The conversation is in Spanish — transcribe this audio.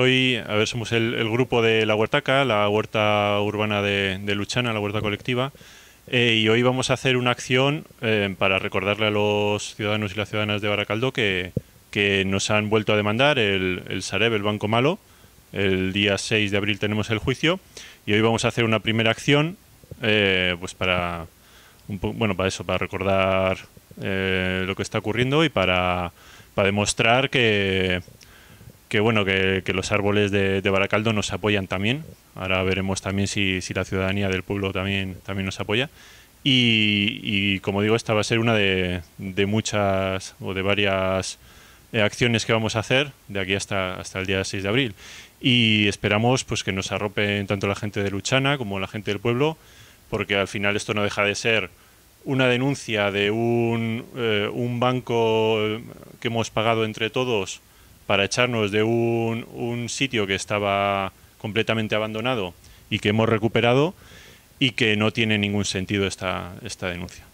Hoy, a ver, somos el, grupo de La Huertaca, la huerta urbana de, Luchana, la huerta colectiva, eh, y hoy vamos a hacer una acción eh, para recordarle a los ciudadanos y las ciudadanas de Baracaldo que, nos han vuelto a demandar el, Sareb, el Banco Malo. El día 6 de abril tenemos el juicio y hoy vamos a hacer una primera acción eh, pues para, bueno, para eso, para recordar lo que está ocurriendo y para, para demostrar que que bueno, que, los árboles de, Baracaldo nos apoyan también. Ahora veremos también si, la ciudadanía del pueblo también, también nos apoya. Y, como digo, esta va a ser una de, muchas o de varias eh, acciones que vamos a hacer de aquí hasta, hasta el día 6 de abril. Y esperamos pues, que nos arropen tanto la gente de Luchana como la gente del pueblo, porque al final esto no deja de ser una denuncia de un, eh, un banco que hemos pagado entre todos para echarnos de un, sitio que estaba completamente abandonado y que hemos recuperado y que no tiene ningún sentido esta, esta denuncia.